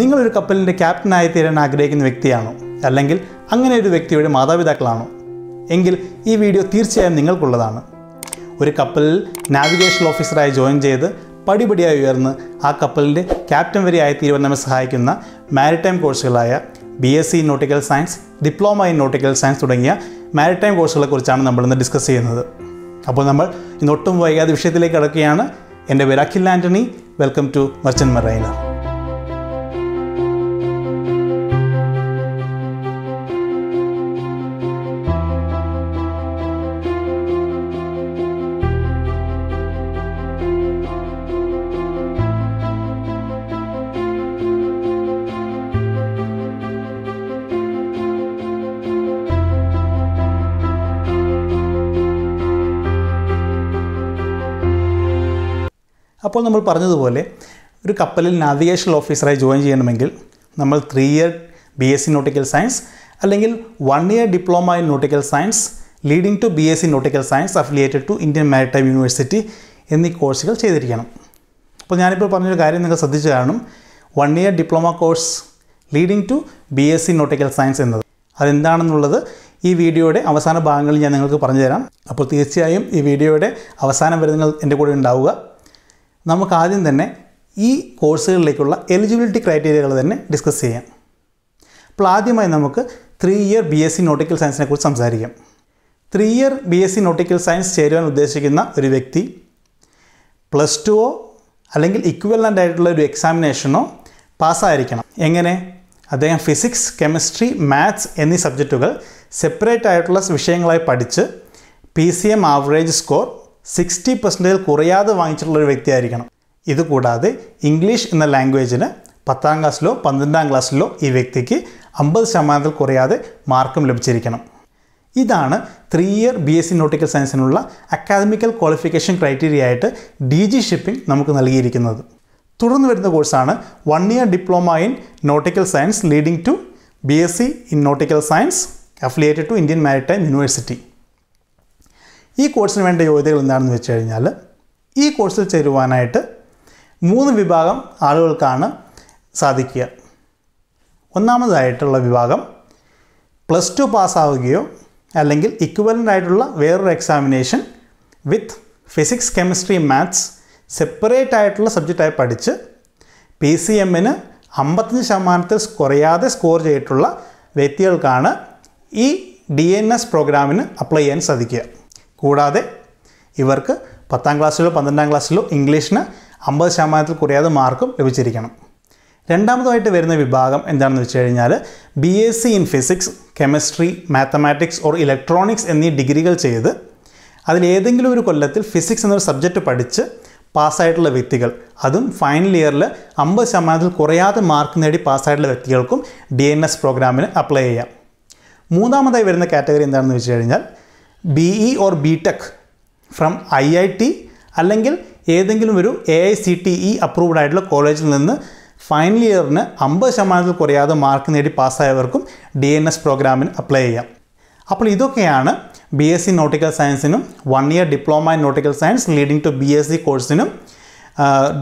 നിങ്ങളൊരു കപ്പലിൻ്റെ ക്യാപ്റ്റനായി തീരാൻ ആഗ്രഹിക്കുന്ന വ്യക്തിയാണോ അല്ലെങ്കിൽ അങ്ങനെ ഒരു വ്യക്തിയുടെ മാതാപിതാക്കളാണോ എങ്കിൽ ഈ വീഡിയോ തീർച്ചയായും നിങ്ങൾക്കുള്ളതാണ് ഒരു കപ്പലിൽ നാവിഗേഷൻ ഓഫീസറായി ജോയിൻ ചെയ്ത് പടിപടിയായി ഉയർന്ന് ആ കപ്പലിൻ്റെ ക്യാപ്റ്റൻ വരെ തീരുവാൻ നമ്മെ സഹായിക്കുന്ന മാരിടൈം കോഴ്സുകളായ B S C nautical science diploma in nautical science തുടങ്ങിയ മാരിടൈം നമ്മൾ നമ്മളിന്ന് ഡിസ്കസ് ചെയ്യുന്നത് അപ്പോൾ നമ്മൾ ഇന്നൊട്ടും വൈകാതെ വിഷയത്തിലേക്ക് കടക്കുകയാണ് എൻ്റെ വിരാഖിൽ Antony welcome to merchant mariner അപ്പോൾ നമ്മൾ പറഞ്ഞതുപോലെ ഒരു കപ്പലിൽ നാവിഗേഷൻ ഓഫീസറായി ജോയിൻ ചെയ്യണമെങ്കിൽ നമ്മൾ three year B S C nautical science അല്ലെങ്കിൽ one year diploma in nautical science leading to B S C nautical science affiliated to Indian maritime university എന്നീ കോഴ്സുകൾ ചെയ്തിരിക്കണം അപ്പോൾ ഞാനിപ്പോൾ പറഞ്ഞൊരു കാര്യം നിങ്ങൾ ശ്രദ്ധിച്ചു കാണും one year diploma course leading to B S C nautical science എന്നത് അതെന്താണെന്നുള്ളത് ഈ വീഡിയോയുടെ അവസാന ഭാഗങ്ങളിൽ ഞാൻ നിങ്ങൾക്ക് പറഞ്ഞുതരാം അപ്പോൾ തീർച്ചയായും ഈ വീഡിയോയുടെ അവസാനം വരെ നിങ്ങൾ എൻ്റെ കൂടെ ഉണ്ടാവുക നമുക്ക് ആദ്യം തന്നെ ഈ കോഴ്സുകളിലേക്കുള്ള എലിജിബിലിറ്റി ക്രൈറ്റീരിയകൾ തന്നെ ഡിസ്കസ് ചെയ്യാം അപ്പോൾ ആദ്യമായി നമുക്ക് three year B S C nautical സയൻസിനെ കുറിച്ച് സംസാരിക്കാം three year B S C nautical science ചേരുവാൻ ഉദ്ദേശിക്കുന്ന ഒരു വ്യക്തി പ്ലസ് ടുവോ അല്ലെങ്കിൽ ഇക്വലൻ്റ് ആയിട്ടുള്ള ഒരു എക്സാമിനേഷനോ പാസ്സായിരിക്കണം എങ്ങനെ അദ്ദേഹം ഫിസിക്സ് കെമിസ്ട്രി മാത്സ് എന്നീ സബ്ജക്റ്റുകൾ സെപ്പറേറ്റ് ആയിട്ടുള്ള വിഷയങ്ങളായി പഠിച്ച് P C M average score sixty പെർസെൻറ്റേജിൽ കുറയാതെ വാങ്ങിച്ചിട്ടുള്ള ഒരു വ്യക്തിയായിരിക്കണം ഇതുകൂടാതെ ഇംഗ്ലീഷ് എന്ന ലാംഗ്വേജിന് പത്താം ക്ലാസ്സിലോ പന്ത്രണ്ടാം ക്ലാസ്സിലോ ഈ വ്യക്തിക്ക് അമ്പത് ശതമാനത്തിൽ കുറയാതെ മാർക്കും ലഭിച്ചിരിക്കണം ഇതാണ് three year B S C nautical സയൻസിനുള്ള അക്കാദമിക്കൽ ക്വാളിഫിക്കേഷൻ ക്രൈറ്റീരിയ ആയിട്ട് ഡി ജി ഷിപ്പിംഗ് നമുക്ക് നൽകിയിരിക്കുന്നത് തുടർന്ന് വരുന്ന കോഴ്സാണ് one year diploma in nautical science leading to B S C in nautical science affiliated to Indian maritime university ഈ കോഴ്സിന് വേണ്ട യോഗ്യതകൾ എന്താണെന്ന് വെച്ച് കഴിഞ്ഞാൽ ഈ കോഴ്സിൽ ചേരുവാനായിട്ട് മൂന്ന് വിഭാഗം ആളുകൾക്കാണ് സാധിക്കുക ഒന്നാമതായിട്ടുള്ള വിഭാഗം പ്ലസ് ടു പാസ്സാവുകയോ അല്ലെങ്കിൽ ഇക്വലൻ്റ് ആയിട്ടുള്ള വേറൊരു examination with physics chemistry maths separate ആയിട്ടുള്ള സബ്ജക്റ്റായി പഠിച്ച് പി സി എമ്മിന് അമ്പത്തഞ്ച് ശതമാനത്തിൽ കുറയാതെ സ്കോർ ചെയ്തിട്ടുള്ള വ്യക്തികൾക്കാണ് ഈ ഡി എൻ എസ് പ്രോഗ്രാമിന് അപ്ലൈ ചെയ്യാൻ സാധിക്കുക കൂടാതെ ഇവർക്ക് പത്താം ക്ലാസ്സിലോ പന്ത്രണ്ടാം ക്ലാസ്സിലോ ഇംഗ്ലീഷിന് അമ്പത് ശതമാനത്തിൽ കുറയാതെ മാർക്കും ലഭിച്ചിരിക്കണം രണ്ടാമതായിട്ട് വരുന്ന വിഭാഗം എന്താണെന്ന് വെച്ച് കഴിഞ്ഞാൽ B S C in physics chemistry mathematics or electronics എന്നീ ഡിഗ്രികൾ ചെയ്ത് അതിലേതെങ്കിലും ഒരു കൊല്ലത്തിൽ ഫിസിക്സ് എന്നൊരു സബ്ജക്റ്റ് പഠിച്ച് പാസ്സായിട്ടുള്ള വ്യക്തികൾ അതും ഫൈനൽ ഇയറിൽ അമ്പത് ശതമാനത്തിൽ കുറയാതെ മാർക്ക് നേടി പാസ്സായിട്ടുള്ള വ്യക്തികൾക്കും ഡി എൻ എസ് പ്രോഗ്രാമിന് അപ്ലൈ ചെയ്യാം മൂന്നാമതായി വരുന്ന കാറ്റഗറി എന്താണെന്ന് വെച്ച് കഴിഞ്ഞാൽ B E or B tech from I I T അല്ലെങ്കിൽ ഏതെങ്കിലും ഒരു A I C T E approved ആയിട്ടുള്ള കോളേജിൽ നിന്ന് ഫൈനൽ ഇയറിന് അമ്പത് ശതമാനത്തിൽ കുറയാതെ മാർക്ക് നേടി പാസ്സായവർക്കും ഡി എൻ എസ് പ്രോഗ്രാമിന് അപ്ലൈ ചെയ്യാം അപ്പോൾ ഇതൊക്കെയാണ് ബി എസ് സി നോട്ടിക്കൽ സയൻസിനും one year diploma in nautical science leading to B S C കോഴ്സിനും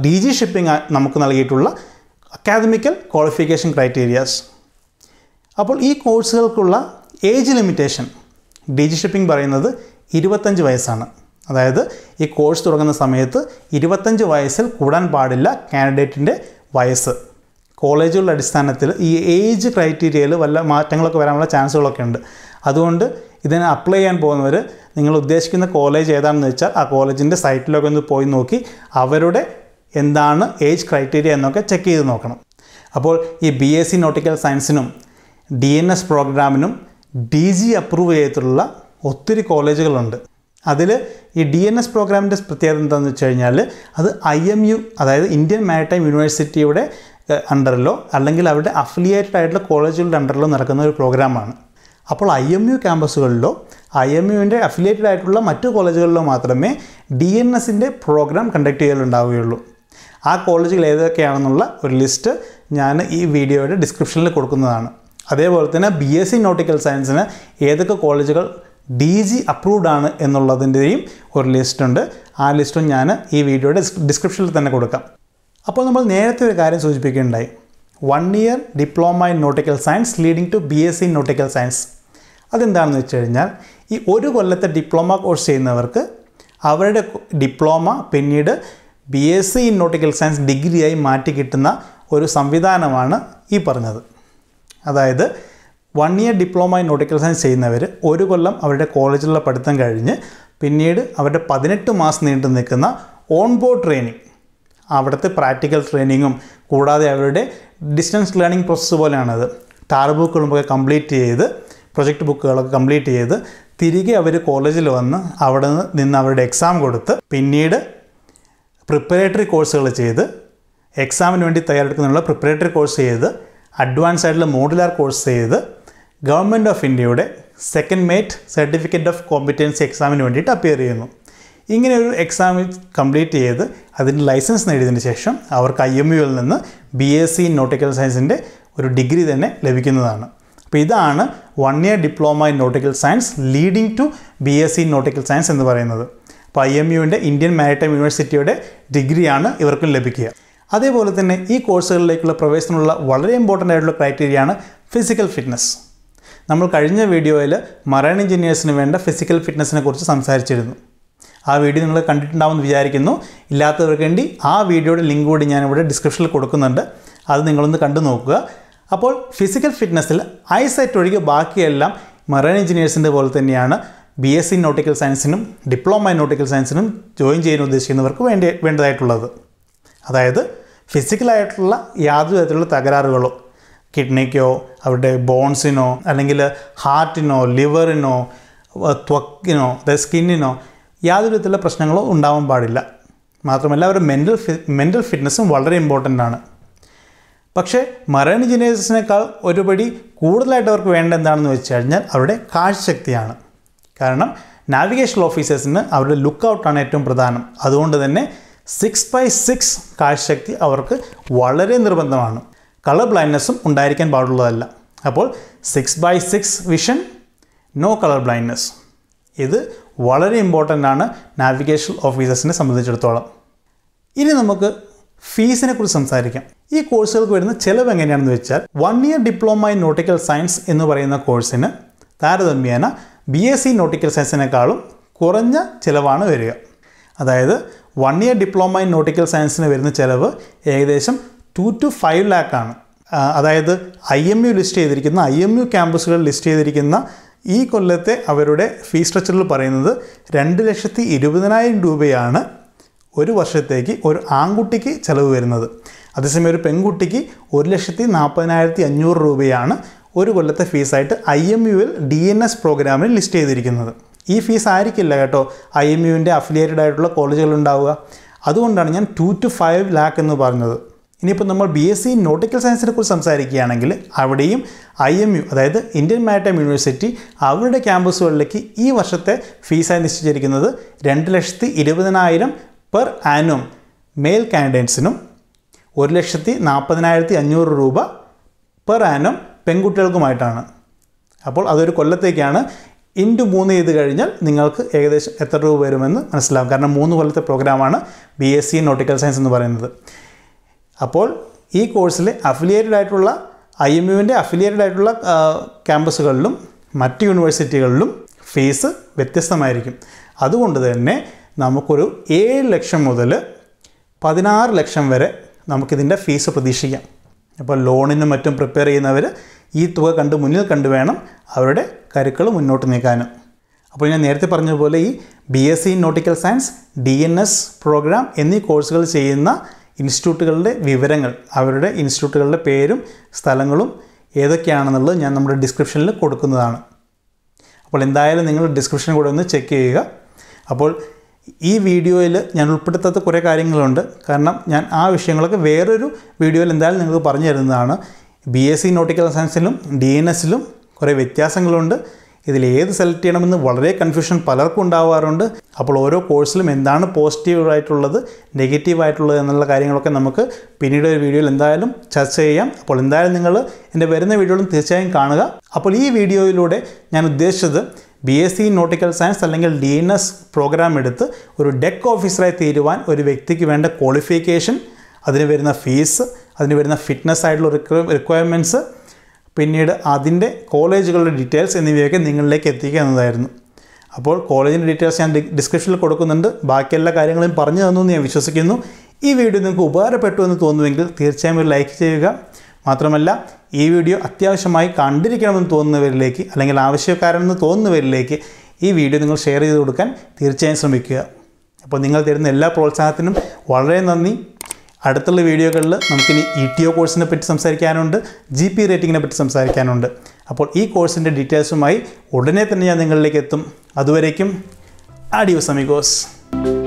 ഡി ജി ഷിപ്പിംഗ് നമുക്ക് നൽകിയിട്ടുള്ള അക്കാദമിക്കൽ ക്വാളിഫിക്കേഷൻ ക്രൈറ്റീരിയാസ് അപ്പോൾ ഈ കോഴ്സുകൾക്കുള്ള ഏജ് ലിമിറ്റേഷൻ ഡിജി ഷിപ്പിംഗ് പറയുന്നത് ഇരുപത്തഞ്ച് വയസ്സാണ് അതായത് ഈ കോഴ്സ് തുടങ്ങുന്ന സമയത്ത് ഇരുപത്തഞ്ച് വയസ്സിൽ കൂടാൻ പാടില്ല കാൻഡിഡേറ്റിൻ്റെ വയസ്സ് കോളേജുകളുടെ അടിസ്ഥാനത്തിൽ ഈ ഏജ് ക്രൈറ്റീരിയയിൽ വല്ല മാറ്റങ്ങളൊക്കെ വരാനുള്ള ചാൻസുകളൊക്കെ ഉണ്ട് അതുകൊണ്ട് ഇതിനെ അപ്ലൈ ചെയ്യാൻ പോകുന്നവർ നിങ്ങൾ ഉദ്ദേശിക്കുന്ന കോളേജ് ഏതാണെന്ന് വെച്ചാൽ ആ കോളേജിൻ്റെ സൈറ്റിലൊക്കെ ഒന്ന് പോയി നോക്കി അവരുടെ എന്താണ് ഏജ് ക്രൈറ്റീരിയ എന്നൊക്കെ ചെക്ക് ചെയ്ത് നോക്കണം അപ്പോൾ ഈ ബി എസ് സി നോട്ടിക്കൽ സയൻസിനും ഡി എൻ എസ് പ്രോഗ്രാമിനും ഡി ജി അപ്രൂവ് ചെയ്തിട്ടുള്ള ഒത്തിരി കോളേജുകളുണ്ട് അതിൽ ഈ ഡി എൻ എസ് പ്രോഗ്രാമിൻ്റെ പ്രത്യേകത എന്താണെന്ന് വെച്ച് കഴിഞ്ഞാൽ അത് ഐ എം യു അതായത് ഇന്ത്യൻ മാരിടൈം യൂണിവേഴ്സിറ്റിയുടെ അണ്ടറിലോ അല്ലെങ്കിൽ അവരുടെ അഫിലിയേറ്റഡ് ആയിട്ടുള്ള കോളേജുകളുടെ അണ്ടറിലോ നടക്കുന്ന ഒരു പ്രോഗ്രാമാണ് അപ്പോൾ ഐ എം യു ക്യാമ്പസുകളിലോ ഐ എം യുവിൻ്റെ അഫിലിയേറ്റഡ് ആയിട്ടുള്ള മറ്റു കോളേജുകളിലോ മാത്രമേ ഡി എൻ എസിൻ്റെ പ്രോഗ്രാം കണ്ടക്ട് ചെയ്യലുണ്ടാവുകയുള്ളൂ ആ കോളേജുകൾ ഏതൊക്കെയാണെന്നുള്ള ഒരു ലിസ്റ്റ് ഞാൻ ഈ വീഡിയോയുടെ ഡിസ്ക്രിപ്ഷനിൽ കൊടുക്കുന്നതാണ് അതേപോലെ തന്നെ ബി എസ് സി നോട്ടിക്കൽ സയൻസിന് ഏതൊക്കെ കോളേജുകൾ ഡി ജി അപ്രൂവ്ഡ് ആണ് എന്നുള്ളതിൻ്റെയും ഒരു ലിസ്റ്റ് ഉണ്ട് ആ ലിസ്റ്റും ഞാൻ ഈ വീഡിയോയുടെ ഡിസ്ക്രിപ്ഷനിൽ തന്നെ കൊടുക്കാം അപ്പോൾ നമ്മൾ നേരത്തെ ഒരു കാര്യം സൂചിപ്പിക്കുകയുണ്ടായി one year diploma in nautical science leading to B S C nautical science അതെന്താണെന്ന് വെച്ച് കഴിഞ്ഞാൽ ഈ ഒരു കൊല്ലത്തെ ഡിപ്ലോമ കോഴ്സ് ചെയ്യുന്നവർക്ക് അവരുടെ ഡിപ്ലോമ പിന്നീട് B S C in nautical science ഡിഗ്രിയായി മാറ്റി കിട്ടുന്ന ഒരു സംവിധാനമാണ് ഈ പറഞ്ഞത് അതായത് one year diploma in nautical science ചെയ്യുന്നവർ ഒരു കൊല്ലം അവരുടെ കോളേജിലുള്ള പഠിത്തം കഴിഞ്ഞ് പിന്നീട് അവരുടെ പതിനെട്ട് മാസം നീണ്ടു നിൽക്കുന്ന ഓൺ ബോർഡ് ട്രെയിനിങ് അവിടുത്തെ പ്രാക്ടിക്കൽ ട്രെയിനിങ്ങും കൂടാതെ അവരുടെ ഡിസ്റ്റൻസ് ലേണിംഗ് പ്രോസസ്സ് പോലെയാണത് ടാർ ബുക്കുകളൊക്കെ കംപ്ലീറ്റ് ചെയ്ത് പ്രൊജക്റ്റ് ബുക്കുകളൊക്കെ കംപ്ലീറ്റ് ചെയ്ത് തിരികെ അവർ കോളേജിൽ വന്ന് അവിടെ നിന്ന് അവരുടെ എക്സാം കൊടുത്ത് പിന്നീട് പ്രിപ്പറേറ്ററി കോഴ്സുകൾ ചെയ്ത് എക്സാമിന് വേണ്ടി തയ്യാറെടുക്കുന്നതിനുള്ള പ്രിപ്പറേറ്ററി കോഴ്സ് ചെയ്ത് അഡ്വാൻസ് ആയിട്ടുള്ള മോഡുലാർ കോഴ്സ് ചെയ്ത് ഗവൺമെൻറ് ഓഫ് ഇന്ത്യയുടെ second mate certificate of competency എക്സാമിന് വേണ്ടിയിട്ട് അപ്പിയർ ചെയ്യുന്നു ഇങ്ങനെ ഒരു എക്സാം കംപ്ലീറ്റ് ചെയ്ത് അതിൻ്റെ ലൈസൻസ് നേടിയതിന് ശേഷം അവർക്ക് ഐ എം യുവിൽ നിന്ന് ബി എസ് സി നോട്ടിക്കൽ സയൻസിൻ്റെ ഒരു ഡിഗ്രി തന്നെ ലഭിക്കുന്നതാണ് അപ്പോൾ ഇതാണ് one year diploma in nautical science leading to B S C nautical science എന്ന് പറയുന്നത് അപ്പോൾ ഐ എം യുവിൻ്റെ ഇന്ത്യൻ മാരിടൈം യൂണിവേഴ്സിറ്റിയുടെ ഡിഗ്രിയാണ് ഇവർക്കും ലഭിക്കുക അതേപോലെ തന്നെ ഈ കോഴ്സുകളിലേക്കുള്ള പ്രവേശനമുള്ള വളരെ ഇമ്പോർട്ടൻ്റ് ആയിട്ടുള്ള ക്രൈറ്റീരിയയാണ് ഫിസിക്കൽ ഫിറ്റ്നസ് നമ്മൾ കഴിഞ്ഞ വീഡിയോയിൽ മറൈൻ എഞ്ചിനീയേഴ്സിന് വേണ്ട ഫിസിക്കൽ ഫിറ്റ്നസിനെ കുറിച്ച് സംസാരിച്ചിരുന്നു ആ വീഡിയോ നിങ്ങൾ കണ്ടിട്ടുണ്ടാവുമെന്ന് വിചാരിക്കുന്നു ഇല്ലാത്തവർക്ക് വേണ്ടി ആ വീഡിയോയുടെ ലിങ്ക് കൂടി ഞാനിവിടെ ഡിസ്ക്രിപ്ഷനിൽ കൊടുക്കുന്നുണ്ട് അത് നിങ്ങളൊന്ന് കണ്ടു നോക്കുക അപ്പോൾ ഫിസിക്കൽ ഫിറ്റ്നസ്സിൽ സെറ്റ് ഒഴികെ ബാക്കിയെല്ലാം മറൈൻ എഞ്ചിനീയേഴ്സിൻ്റെ പോലെ തന്നെയാണ് ബി എസ് സി നോട്ടിക്കൽ സയൻസിനും ഡിപ്ലോമ ഇൻ നോട്ടിക്കൽ സയൻസിനും ജോയിൻ ചെയ്യാൻ ഉദ്ദേശിക്കുന്നവർക്ക് വേണ്ടി വേണ്ടതായിട്ടുള്ളത് അതായത് ഫിസിക്കലായിട്ടുള്ള യാതൊരു തരത്തിലുള്ള തകരാറുകളോ കിഡ്നിക്കോ അവരുടെ ബോൺസിനോ അല്ലെങ്കിൽ ഹാർട്ടിനോ ലിവറിനോ ത്വക്കിനോ അതായത് സ്കിന്നിനോ യാതൊരു വിധത്തിലുള്ള പ്രശ്നങ്ങളോ ഉണ്ടാവാൻ പാടില്ല മാത്രമല്ല അവരുടെ മെൻ്റൽ ഫി മെൻ്റൽ ഫിറ്റ്നസ്സും വളരെ ഇമ്പോർട്ടൻ്റ് ആണ് പക്ഷേ മറൈൻ ജിനേസിനേക്കാൾ ഒരുപടി കൂടുതലായിട്ട് അവർക്ക് വേണ്ട എന്താണെന്ന് വെച്ച് കഴിഞ്ഞാൽ അവരുടെ കാഴ്ചശക്തിയാണ് കാരണം നാവിഗേഷൻ ഓഫീസേഴ്സിന് അവരുടെ ലുക്ക് ഔട്ടാണ് ഏറ്റവും പ്രധാനം അതുകൊണ്ട് തന്നെ സിക്സ് ബൈ സിക്സ് കാഴ്ചശക്തി അവർക്ക് വളരെ നിർബന്ധമാണ് കളർ ബ്ലൈൻഡ്നെസ്സും ഉണ്ടായിരിക്കാൻ പാടുള്ളതല്ല അപ്പോൾ six by six vision no colour blindness ഇത് വളരെ ഇമ്പോർട്ടൻ്റ് ആണ് നാവിഗേഷൻ ഓഫീസേഴ്സിനെ സംബന്ധിച്ചിടത്തോളം ഇനി നമുക്ക് ഫീസിനെ കുറിച്ച് സംസാരിക്കാം ഈ കോഴ്സുകൾക്ക് വരുന്ന ചിലവ് എങ്ങനെയാണെന്ന് വെച്ചാൽ one year diploma in nautical science എന്ന് പറയുന്ന കോഴ്സിന് താരതമ്യേന ബി എസ് സി നോട്ടിക്കൽ സയൻസിനേക്കാളും കുറഞ്ഞ ചിലവാണ് വരിക അതായത് one year diploma in nautical സയൻസിന് വരുന്ന ചിലവ് ഏകദേശം ടു ടു ഫൈവ് ലാക്കാണ് അതായത് ഐ എം യു ലിസ്റ്റ് ചെയ്തിരിക്കുന്ന ഐ എം യു ക്യാമ്പസുകൾ ലിസ്റ്റ് ചെയ്തിരിക്കുന്ന ഈ കൊല്ലത്തെ അവരുടെ ഫീ സ്ട്രക്ചറിൽ പറയുന്നത് രണ്ട് ലക്ഷത്തി ഇരുപതിനായിരം രൂപയാണ് ഒരു വർഷത്തേക്ക് ഒരു ആൺകുട്ടിക്ക് ചിലവ് വരുന്നത് അതേസമയം ഒരു പെൺകുട്ടിക്ക് ഒരു ലക്ഷത്തി നാൽപ്പതിനായിരത്തി അഞ്ഞൂറ് രൂപയാണ് ഒരു കൊല്ലത്തെ ഫീസായിട്ട് ഐ എം യുവിൽ ഡി എൻ എസ് പ്രോഗ്രാമിൽ ലിസ്റ്റ് ചെയ്തിരിക്കുന്നത് ഈ ഫീസ് ആയിരിക്കില്ല കേട്ടോ ഐ എം യുവിൻ്റെ അഫിലിയേറ്റഡ് ആയിട്ടുള്ള കോളേജുകൾ ഉണ്ടാവുക അതുകൊണ്ടാണ് ഞാൻ ടു ടു ഫൈവ് ലാക്ക് എന്ന് പറഞ്ഞത് ഇനിയിപ്പോൾ നമ്മൾ ബി എസ് സി നോട്ടിക്കൽ സയൻസിനെ കുറിച്ച് സംസാരിക്കുകയാണെങ്കിൽ അവിടെയും ഐ എം യു അതായത് ഇന്ത്യൻ മാരിടൈം യൂണിവേഴ്സിറ്റി അവരുടെ ക്യാമ്പസുകളിലേക്ക് ഈ വർഷത്തെ ഫീസായി നിശ്ചയിച്ചിരിക്കുന്നത് രണ്ട് ലക്ഷത്തി ഇരുപതിനായിരം പെർ ആനും മെയിൽ കാൻഡിഡേറ്റ്സിനും ഒരു ലക്ഷത്തി നാൽപ്പതിനായിരത്തി അഞ്ഞൂറ് രൂപ പെർ ആനം പെൺകുട്ടികൾക്കുമായിട്ടാണ് അപ്പോൾ അതൊരു കൊല്ലത്തേക്കാണ് ഇൻറ്റു മൂന്ന് ചെയ്ത് കഴിഞ്ഞാൽ നിങ്ങൾക്ക് ഏകദേശം എത്ര രൂപ വരുമെന്ന് മനസ്സിലാവും കാരണം മൂന്ന് കൊല്ലത്തെ പ്രോഗ്രാമാണ് B S C nautical science എന്ന് പറയുന്നത് അപ്പോൾ ഈ കോഴ്സിൽ അഫിലിയേറ്റഡ് ആയിട്ടുള്ള ഐ എം യുവിൻ്റെ അഫിലിയേറ്റഡ് ആയിട്ടുള്ള ക്യാമ്പസുകളിലും മറ്റ് യൂണിവേഴ്സിറ്റികളിലും ഫീസ് വ്യത്യസ്തമായിരിക്കും അതുകൊണ്ട് തന്നെ നമുക്കൊരു ഏഴ് ലക്ഷം മുതൽ പതിനാറ് ലക്ഷം വരെ നമുക്കിതിൻ്റെ ഫീസ് പ്രതീക്ഷിക്കാം അപ്പോൾ ലോണിനും മറ്റും പ്രിപ്പയർ ചെയ്യുന്നവർ ഈ തുക കണ്ട് മുന്നിൽ കണ്ട് വേണം അവരുടെ കരുക്കൾ മുന്നോട്ട് നീക്കാനും അപ്പോൾ ഞാൻ നേരത്തെ പറഞ്ഞതുപോലെ ഈ B S C nautical science D N S program എന്നീ കോഴ്സുകൾ ചെയ്യുന്ന ഇൻസ്റ്റിറ്റ്യൂട്ടുകളുടെ വിവരങ്ങൾ അവരുടെ ഇൻസ്റ്റിറ്റ്യൂട്ടുകളുടെ പേരും സ്ഥലങ്ങളും ഏതൊക്കെയാണെന്നുള്ളത് ഞാൻ നമ്മുടെ ഡിസ്ക്രിപ്ഷനിൽ കൊടുക്കുന്നതാണ് അപ്പോൾ എന്തായാലും നിങ്ങൾ ഡിസ്ക്രിപ്ഷൻ കൂടെ ഒന്ന് ചെക്ക് ചെയ്യുക അപ്പോൾ ഈ വീഡിയോയിൽ ഞാൻ ഉൾപ്പെടുത്താത്ത കുറേ കാര്യങ്ങളുണ്ട് കാരണം ഞാൻ ആ വിഷയങ്ങളൊക്കെ വേറൊരു വീഡിയോയിൽ എന്തായാലും നിങ്ങൾക്ക് പറഞ്ഞു തരുന്നതാണ് ബി എസ് സി നോട്ടിക്കൽ സയൻസിലും ഡി എൻ എസിലും കുറേ വ്യത്യാസങ്ങളുണ്ട് ഇതിൽ ഏത് സെലക്ട് ചെയ്യണമെന്ന് വളരെ കൺഫ്യൂഷൻ പലർക്കും ഉണ്ടാവാറുണ്ട് അപ്പോൾ ഓരോ കോഴ്സിലും എന്താണ് പോസിറ്റീവായിട്ടുള്ളത് ആയിട്ടുള്ളത് എന്നുള്ള കാര്യങ്ങളൊക്കെ നമുക്ക് പിന്നീട് ഒരു വീഡിയോയിൽ എന്തായാലും ചർച്ച ചെയ്യാം അപ്പോൾ എന്തായാലും നിങ്ങൾ എൻ്റെ വരുന്ന വീഡിയോയിലും തീർച്ചയായും കാണുക അപ്പോൾ ഈ വീഡിയോയിലൂടെ ഞാൻ ഉദ്ദേശിച്ചത് B S C nautical science അല്ലെങ്കിൽ ഡി എൻ എസ് പ്രോഗ്രാം എടുത്ത് ഒരു ഡെക്ക് ഓഫീസറായി തീരുവാൻ ഒരു വ്യക്തിക്ക് വേണ്ട ക്വാളിഫിക്കേഷൻ അതിന് വരുന്ന ഫീസ് അതിന് വരുന്ന ഫിറ്റ്നസ് ആയിട്ടുള്ള റിക്വയർമെൻറ്റ്സ് പിന്നീട് അതിൻ്റെ കോളേജുകളുടെ ഡീറ്റെയിൽസ് എന്നിവയൊക്കെ നിങ്ങളിലേക്ക് എത്തിക്കുക എന്നതായിരുന്നു അപ്പോൾ കോളേജിൻ്റെ ഡീറ്റെയിൽസ് ഞാൻ ഡിസ്ക്രിപ്ഷനിൽ കൊടുക്കുന്നുണ്ട് ബാക്കി എല്ലാ കാര്യങ്ങളും പറഞ്ഞു തന്നു എന്ന് ഞാൻ വിശ്വസിക്കുന്നു ഈ വീഡിയോ നിങ്ങൾക്ക് ഉപകാരപ്പെട്ടു എന്ന് തോന്നുമെങ്കിൽ തീർച്ചയായും ഒരു ലൈക്ക് ചെയ്യുക മാത്രമല്ല ഈ വീഡിയോ അത്യാവശ്യമായി കണ്ടിരിക്കണമെന്ന് തോന്നുന്നവരിലേക്ക് അല്ലെങ്കിൽ ആവശ്യക്കാരനെന്ന് തോന്നുന്നവരിലേക്ക് ഈ വീഡിയോ നിങ്ങൾ ഷെയർ ചെയ്ത് കൊടുക്കാൻ തീർച്ചയായും ശ്രമിക്കുക അപ്പോൾ നിങ്ങൾ തരുന്ന എല്ലാ പ്രോത്സാഹത്തിനും വളരെ നന്ദി അടുത്തുള്ള വീഡിയോകളിൽ നമുക്കിനി ഇ ടി ഒ കോഴ്സിനെ പറ്റി സംസാരിക്കാനുണ്ട് ജി പി റേറ്റിങ്ങിനെ പറ്റി സംസാരിക്കാനുണ്ട് അപ്പോൾ ഈ കോഴ്സിൻ്റെ ഡീറ്റെയിൽസുമായി ഉടനെ തന്നെ ഞാൻ നിങ്ങളിലേക്ക് എത്തും അതുവരേക്കും അഡിയോസ് അമിഗോസ്